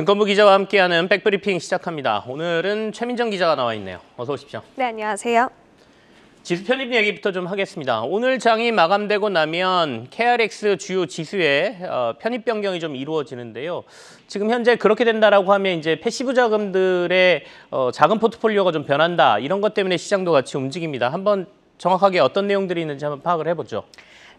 증권부 기자와 함께하는 백브리핑 시작합니다. 오늘은 최민정 기자가 나와 있네요. 어서 오십시오. 네, 안녕하세요. 지수 편입 얘기부터 좀 하겠습니다. 오늘 장이 마감되고 나면 KRX 주요 지수에 어, 편입 변경이 좀 이루어지는데요. 지금 현재 그렇게 된다라고 하면 이제 패시브 자금들의 작은 어, 포트폴리오가 좀 변한다. 이런 것 때문에 시장도 같이 움직입니다. 한번 정확하게 어떤 내용들이 있는지 한번 파악을 해보죠.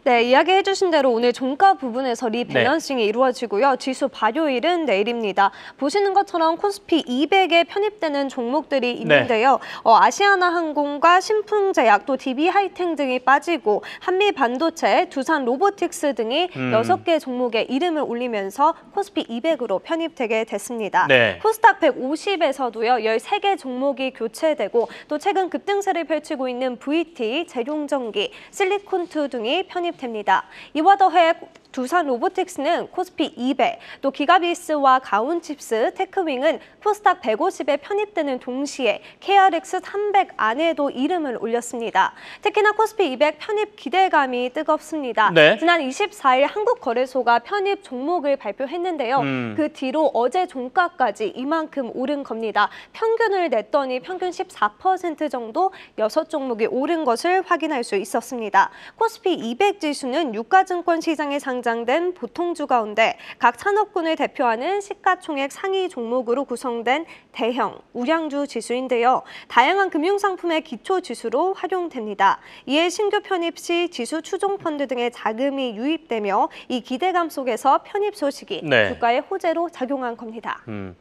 네, 이야기해 주신 대로 오늘 종가 부분에서 리밸런싱이 네. 이루어지고요. 지수 발효일은 내일입니다. 보시는 것처럼 코스피 200에 편입되는 종목들이 네. 있는데요. 네. 어, 아시아나항공과 신풍제약, 또 DB하이텐 등이 빠지고 한미반도체, 두산로보틱스 등이 음. 6개 종목의 이름을 올리면서 코스피 200으로 편입되게 됐습니다. 네. 코스닥 150에서도요. 13개 종목이 교체되고 또 최근 급등세를 펼치고 있는 VT, 재룡전기, 실리콘2 등이 편입 성립됩니다. 이와 더해 두산 로보틱스는 코스피 200, 또기가비스와 가온칩스, 테크윙은 코스닥 150에 편입되는 동시에 KRX 300 안에도 이름을 올렸습니다. 특히나 코스피 200 편입 기대감이 뜨겁습니다. 네. 지난 24일 한국거래소가 편입 종목을 발표했는데요. 음. 그 뒤로 어제 종가까지 이만큼 오른 겁니다. 평균을 냈더니 평균 14% 정도 6종목이 오른 것을 확인할 수 있었습니다. 코스피 200 지수는 유가증권 시장의 상 상장된 보통주 가운데 각 산업군을 대표하는 시가총액 상위 종목으로 구성된 대형 우량주 지수인데요. 다양한 금융상품의 기초 지수로 활용됩니다. 이에 신규 편입 시 지수 추종 펀드 등의 자금이 유입되며 이 기대감 속에서 편입 소식이 네. 주가의 호재로 작용한 겁니다. 음.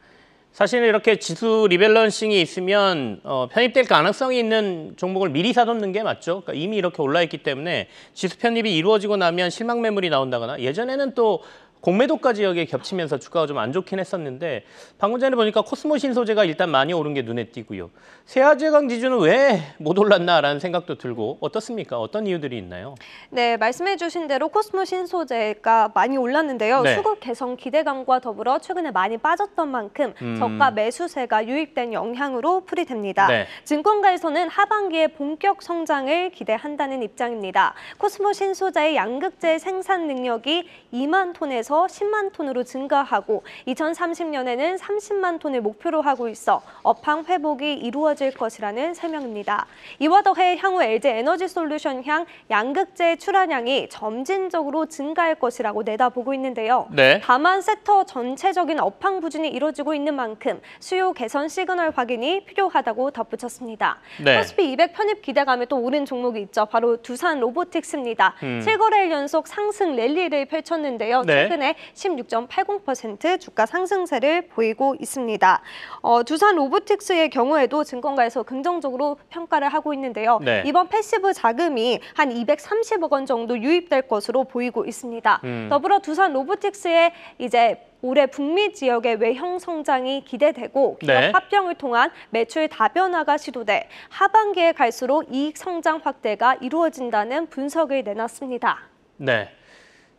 사실 이렇게 지수 리밸런싱이 있으면 어, 편입될 가능성이 있는 종목을 미리 사놓는 게 맞죠. 그러니까 이미 이렇게 올라있기 때문에 지수 편입이 이루어지고 나면 실망 매물이 나온다거나 예전에는 또 공매도가지역에 겹치면서 주가가 좀 안 좋긴 했었는데 방금 전에 보니까 코스모 신소재가 일단 많이 오른 게 눈에 띄고요. 세아제강 지주는 왜 못 올랐나라는 생각도 들고 어떻습니까? 어떤 이유들이 있나요? 네, 말씀해 주신 대로 코스모 신소재가 많이 올랐는데요. 네. 수급 개선 기대감과 더불어 최근에 많이 빠졌던 만큼 음... 저가 매수세가 유입된 영향으로 풀이됩니다. 네. 증권가에서는 하반기에 본격 성장을 기대한다는 입장입니다. 코스모 신소재의 양극재 생산 능력이 2만 톤에서 올서 10만 톤으로 증가하고 2030년에는 30만 톤을 목표로 하고 있어 업황 회복이 이루어질 것이라는 설명입니다. 이와 더해 향후 LG 에너지 솔루션 향 양극재 출하량이 점진적으로 증가할 것이라고 내다보고 있는데요. 네. 다만 섹터 전체적인 업황 부진이 이루어지고 있는 만큼 수요 개선 시그널 확인이 필요하다고 덧붙였습니다. 네. 코스피 200 편입 기대감에 또 오른 종목이 있죠. 바로 두산 로보틱스입니다. 음. 7거래일 연속 상승 랠리를 펼쳤는데요. 네. 최근 최근에 16.80% 주가 상승세를 보이고 있습니다. 어, 두산 로보틱스의 경우에도 증권가에서 긍정적으로 평가를 하고 있는데요. 네. 이번 패시브 자금이 한 230억 원 정도 유입될 것으로 보이고 있습니다. 음. 더불어 두산 로보틱스의 이제 올해 북미 지역의 외형 성장이 기대되고 네. 기업 네. 합병을 통한 매출 다변화가 시도돼 하반기에 갈수록 이익 성장 확대가 이루어진다는 분석을 내놨습니다. 네.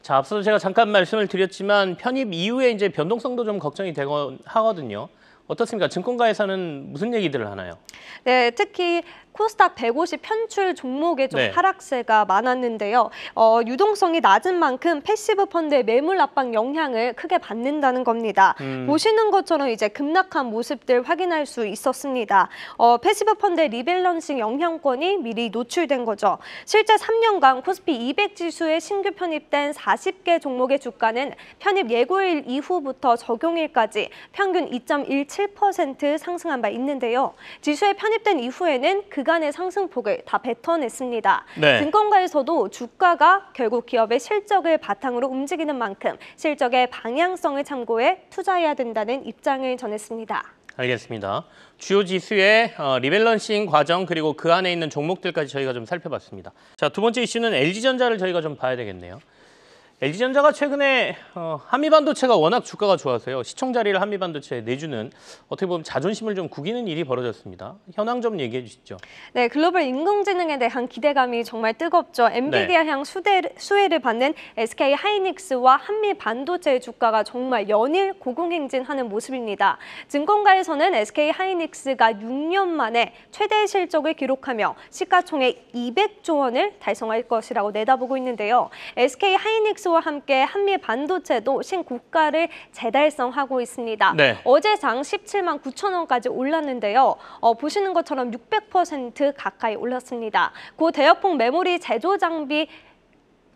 자, 앞서도 제가 잠깐 말씀을 드렸지만 편입 이후에 이제 변동성도 좀 걱정이 되곤 하거든요. 어떻습니까? 증권가에서는 무슨 얘기들을 하나요? 네, 특히 코스닥 150 편출 종목에 좀 네. 하락세가 많았는데요. 어, 유동성이 낮은 만큼 패시브 펀드의 매물 압박 영향을 크게 받는다는 겁니다. 음. 보시는 것처럼 이제 급락한 모습들 확인할 수 있었습니다. 어, 패시브 펀드의 리밸런싱 영향권이 미리 노출된 거죠. 실제 3년간 코스피 200 지수에 신규 편입된 40개 종목의 주가는 편입 예고일 이후부터 적용일까지 평균 2.17% 상승한 바 있는데요. 지수에 편입된 이후에는 그 그간의 상승폭을 다 뱉어냈습니다. 네. 증권가에서도 주가가 결국 기업의 실적을 바탕으로 움직이는 만큼 실적의 방향성을 참고해 투자해야 된다는 입장을 전했습니다. 알겠습니다. 주요 지수의 어, 리밸런싱 과정 그리고 그 안에 있는 종목들까지 저희가 좀 살펴봤습니다. 자, 두 번째 이슈는 LG전자를 저희가 좀 봐야 되겠네요. LG전자가 최근에 어, 한미반도체가 워낙 주가가 좋아서요. 시청 자리를 한미반도체에 내주는 어떻게 보면 자존심을 좀 구기는 일이 벌어졌습니다. 현황 좀 얘기해 주시죠. 네, 글로벌 인공지능에 대한 기대감이 정말 뜨겁죠. 엔비디아 네. 향수 수혜를 받는 SK 하이닉스와 한미반도체의 주가가 정말 연일 고공행진하는 모습입니다. 증권가에서는 SK 하이닉스가 6년 만에 최대 실적을 기록하며 시가총액 200조 원을 달성할 것이라고 내다보고 있는데요. SK 하이닉스 수소와 함께 한미 반도체도 신국가를 재달성하고 있습니다. 네. 어제 장 17만 9천 원까지 올랐는데요. 어, 보시는 것처럼 600% 가까이 올랐습니다. 고 대여폭 메모리 제조 장비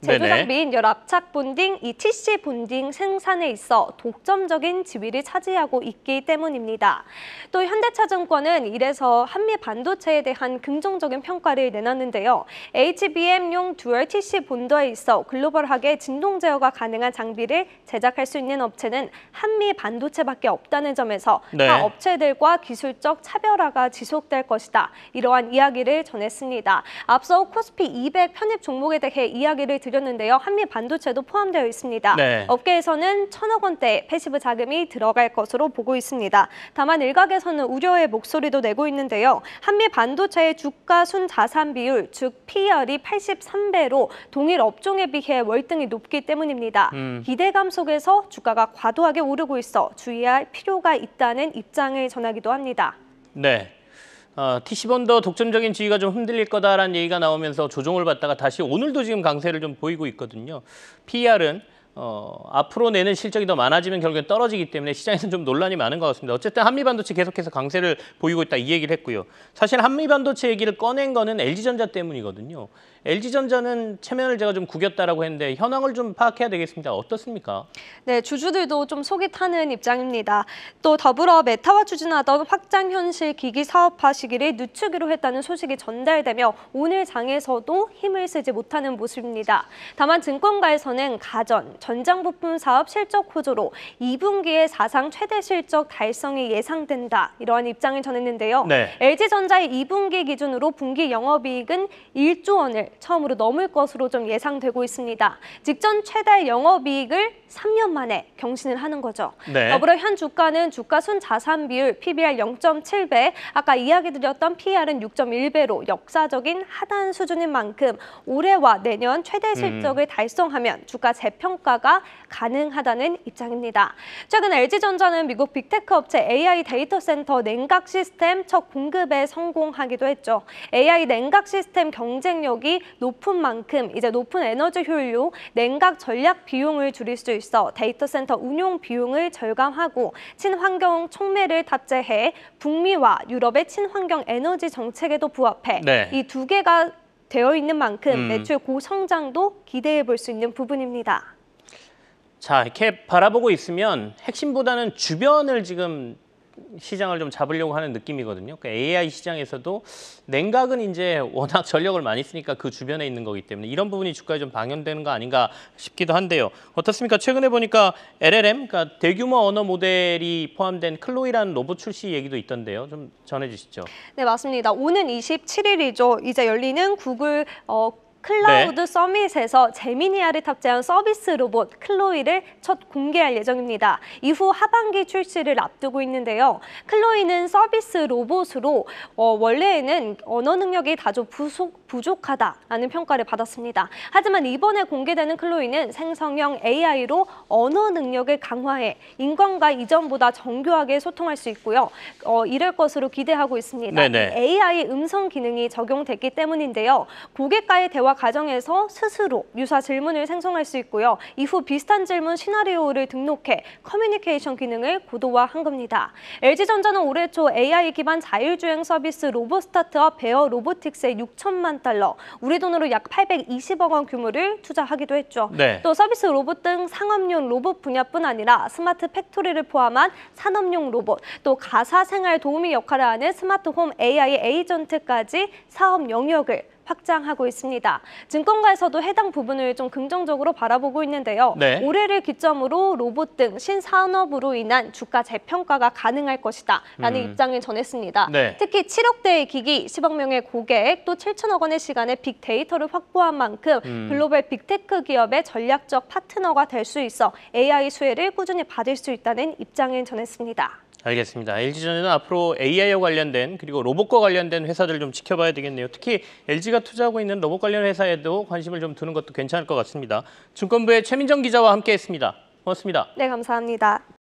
제조장비인 열압착 본딩, 이 TC 본딩 생산에 있어 독점적인 지위를 차지하고 있기 때문입니다. 또 현대차증권은 이래서 한미 반도체에 대한 긍정적인 평가를 내놨는데요. HBM용 듀얼 TC 본더에 있어 글로벌하게 진동 제어가 가능한 장비를 제작할 수 있는 업체는 한미 반도체밖에 없다는 점에서 네. 타 업체들과 기술적 차별화가 지속될 것이다. 이러한 이야기를 전했습니다. 앞서 코스피 200 편입 종목에 대해 이야기를 드렸는데요. 한미 반도체도 포함되어 있습니다. 네. 업계에서는 천억 원대 패시브 자금이 들어갈 것으로 보고 있습니다. 다만 일각에서는 우려의 목소리도 내고 있는데요. 한미 반도체의 주가 순자산 비율, 즉 PER이 83배로 동일 업종에 비해 월등히 높기 때문입니다. 음. 기대감 속에서 주가가 과도하게 오르고 있어 주의할 필요가 있다는 입장을 전하기도 합니다. 네, 어, TC번더 독점적인 지위가 좀 흔들릴 거다라는 얘기가 나오면서 조정을 받다가 다시 오늘도 지금 강세를 좀 보이고 있거든요. p r 은 어, 앞으로 내는 실적이 더 많아지면 결국엔 떨어지기 때문에 시장에서는 좀 논란이 많은 것 같습니다. 어쨌든 한미반도체 계속해서 강세를 보이고 있다 이 얘기를 했고요. 사실 한미반도체 얘기를 꺼낸 거는 LG전자 때문이거든요. LG전자는 체면을 제가 좀 구겼다라고 했는데 현황을 좀 파악해야 되겠습니다. 어떻습니까? 네, 주주들도 좀 속이 타는 입장입니다. 또 더불어 메타와 추진하던 확장현실 기기 사업화 시기를 늦추기로 했다는 소식이 전달되며 오늘 장에서도 힘을 쓰지 못하는 모습입니다. 다만 증권가에서는 가전, 전장부품 사업 실적 호조로 2분기에 사상 최대 실적 달성이 예상된다. 이러한 입장을 전했는데요. 네. LG전자의 2분기 기준으로 분기 영업이익은 1조 원을 처음으로 넘을 것으로 좀 예상되고 있습니다. 직전 최대 영업이익을 3년 만에 경신을 하는 거죠. 네. 더불어 현 주가는 주가순 자산비율 PBR 0.7배, 아까 이야기 드렸던 PR은 6.1배로 역사적인 하단 수준인 만큼 올해와 내년 최대 음. 실적을 음. 달성하면 주가 재평가 효과가 가능하다는 입장입니다. 최근 LG전자는 미국 빅테크 업체 AI 데이터센터 냉각 시스템 첫 공급에 성공하기도 했죠. AI 냉각 시스템 경쟁력이 높은 만큼 이제 높은 에너지 효율로 냉각 전략 비용을 줄일 수 있어 데이터센터 운용 비용을 절감하고 친환경 촉매를 탑재해 북미와 유럽의 친환경 에너지 정책에도 부합해 네. 이두 개가 되어 있는 만큼 음. 매출 고성장도 기대해 볼 수 있는 부분입니다. 자, 이렇게 바라보고 있으면 핵심보다는 주변을 지금 시장을 좀 잡으려고 하는 느낌이거든요. 그러니까 AI 시장에서도 냉각은 이제 워낙 전력을 많이 쓰니까 그 주변에 있는 거기 때문에 이런 부분이 주가에 좀방영되는거 아닌가 싶기도 한데요. 어떻습니까? 최근에 보니까 LLM, 그러니까 대규모 언어 모델이 포함된 클로이라는 로봇 출시 얘기도 있던데요. 좀 전해주시죠. 네, 맞습니다. 오는 27일이죠. 이제 열리는 구글 어, 클라우드 네. 서밋에서 제미니아를 탑재한 서비스 로봇 클로이를 첫 공개할 예정입니다. 이후 하반기 출시를 앞두고 있는데요. 클로이는 서비스 로봇으로 어, 원래에는 언어 능력이 다소 부족, 부족하다라는 평가를 받았습니다. 하지만 이번에 공개되는 클로이는 생성형 AI로 언어 능력을 강화해 인간과 이전보다 정교하게 소통할 수 있고요. 어, 이럴 것으로 기대하고 있습니다. 네네. AI 음성 기능이 적용됐기 때문인데요. 고객과의 대화 가정에서 스스로 유사 질문을 생성할 수 있고요. 이후 비슷한 질문 시나리오를 등록해 커뮤니케이션 기능을 고도화한 겁니다. LG전자는 올해 초 AI 기반 자율주행 서비스 로봇 스타트업 베어 로보틱스에 6천만 달러, 우리 돈으로 약 820억 원 규모를 투자하기도 했죠. 네. 또 서비스 로봇 등 상업용 로봇 분야뿐 아니라 스마트 팩토리를 포함한 산업용 로봇, 또 가사 생활 도우미 역할을 하는 스마트홈 AI 에이전트까지 사업 영역을 확장하고 있습니다. 증권가에서도 해당 부분을 좀 긍정적으로 바라보고 있는데요. 네. 올해를 기점으로 로봇 등 신산업으로 인한 주가 재평가가 가능할 것이다 라는 음. 입장을 전했습니다. 네. 특히 7억 대의 기기, 10억 명의 고객, 또 7천억 원의 시간의 빅데이터를 확보한 만큼 음. 글로벌 빅테크 기업의 전략적 파트너가 될 수 있어 AI 수혜를 꾸준히 받을 수 있다는 입장을 전했습니다. 알겠습니다. LG전에는 앞으로 AI와 관련된 그리고 로봇과 관련된 회사들 좀 지켜봐야 되겠네요. 특히 LG가 투자하고 있는 로봇 관련 회사에도 관심을 좀 두는 것도 괜찮을 것 같습니다. 증권부의 최민정 기자와 함께했습니다. 고맙습니다. 네, 감사합니다.